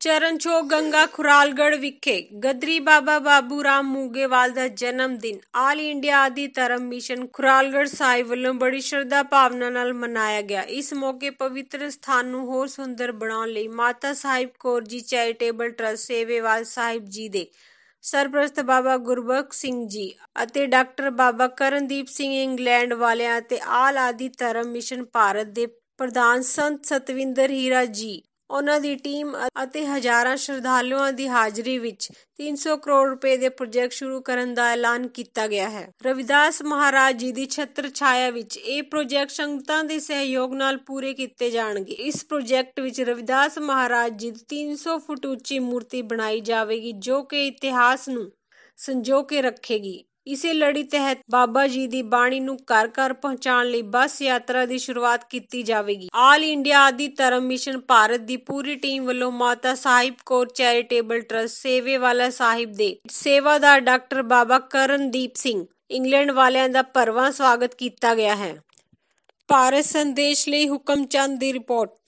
ਚਰਨਛੋ ਗੰਗਾ ਖੁਰਾਲਗੜ ਵਿਖੇ ਗਦਰੀ ਬਾਬਾ ਬਾਬੂ ਰਾਮ ਮੂਗੇਵਾਲ ਦਾ ਜਨਮ ਦਿਨ ਆਲ ਇੰਡੀਆ ਆਦਿ ਧਰਮ ਮਿਸ਼ਨ ਖੁਰਾਲਗੜ ਸਾਹਿਬ ਵੱਲੋਂ ਬੜੀ ਸ਼ਰਧਾ ਭਾਵਨਾ ਨਾਲ ਮਨਾਇਆ ਗਿਆ ਇਸ ਮੌਕੇ ਪਵਿੱਤਰ ਸਥਾਨ ਨੂੰ ਹੋਰ ਸੁੰਦਰ ਬਣਾਉਣ ਲਈ ਮਾਤਾ ਸਾਹਿਬ ਕੌਰ ਜੀ ਚੈਰੀਟੇਬਲ ਟਰਸਟ ਸੇਵੇਵਾਲ ਸਾਹਿਬ ਜੀ ਦੇ ਸਰਪ੍ਰਸਤ ਬਾਬਾ ਗੁਰਬਖ ਸਿੰਘ ਜੀ ਅਤੇ ਡਾਕਟਰ ਬਾਬਾ ਕਰਨਦੀਪ ਸਿੰਘ ਇੰਗਲੈਂਡ ਵਾਲਿਆਂ ਅਤੇ ਆਲ ਆਦੀ ਧਰਮ ਮਿਸ਼ਨ ਭਾਰਤ ਦੇ ਪ੍ਰਧਾਨ ਸੰਤ ਸਤਵਿੰਦਰ ਹੀਰਾ ਜੀ ਉਹਨਾਂ ਦੀ ਟੀਮ ਅਤੇ ਹਜ਼ਾਰਾਂ ਸ਼ਰਧਾਲੂਆਂ ਦੀ ਹਾਜ਼ਰੀ ਵਿੱਚ 300 ਕਰੋੜ ਰੁਪਏ ਦੇ ਪ੍ਰੋਜੈਕਟ ਸ਼ੁਰੂ ਕਰਨ ਦਾ ਐਲਾਨ ਕੀਤਾ ਗਿਆ ਹੈ ਰਵਿਦਾਸ ਮਹਾਰਾਜ ਜੀ ਦੀ ਛਤਰ ਛਾਇਆ ਵਿੱਚ ਇਹ ਪ੍ਰੋਜੈਕਟ ਸੰਗਤਾਂ ਦੇ ਸਹਿਯੋਗ ਨਾਲ ਪੂਰੇ ਕੀਤੇ ਜਾਣਗੇ ਇਸ ਪ੍ਰੋਜੈਕਟ ਵਿੱਚ ਰਵਿਦਾਸ ਮਹਾਰਾਜ ਜੀ ਦੀ 300 ਫੁੱਟ ਉੱਚੀ ਮੂਰਤੀ ਬਣਾਈ ਜਾਵੇਗੀ ਜੋ ਕਿ ਇਤਿਹਾਸ ਨੂੰ ਸੰਜੋ ਕੇ ਰੱਖੇਗੀ ਇਸੇ ਲੜੀ ਤਹਿਤ ਬਾਬਾ ਜੀ ਦੀ ਬਾਣੀ ਨੂੰ ਘਰ-ਘਰ ਪਹੁੰਚਾਉਣ ਲਈ ਬੱਸ ਯਾਤਰਾ ਦੀ ਸ਼ੁਰੂਆਤ ਕੀਤੀ ਜਾਵੇਗੀ ਆਲ ਇੰਡੀਆ ਆਦਿ ਧਰਮ ਮਿਸ਼ਨ ਭਾਰਤ ਦੀ ਪੂਰੀ ਟੀਮ ਵੱਲੋਂ ਮਾਤਾ ਸਾਹਿਬ ਕੋਰ ਚੈਰੀਟੇਬਲ ਟਰਸਟ ਸੇਵੇ ਵਾਲਾ ਸਾਹਿਬ ਦੇ ਸੇਵਾਦਾਰ ਡਾਕਟਰ ਬਾਬਾ ਕਰਨਦੀਪ ਸਿੰਘ ਇੰਗਲੈਂਡ ਵਾਲਿਆਂ ਦਾ ਭਰਵਾਂ ਸਵਾਗਤ ਕੀਤਾ ਗਿਆ ਹੈ ਭਾਰਤ ਸੰਦੇਸ਼ ਲਈ ਹੁਕਮਚੰਦ ਦੀ ਰਿਪੋਰਟ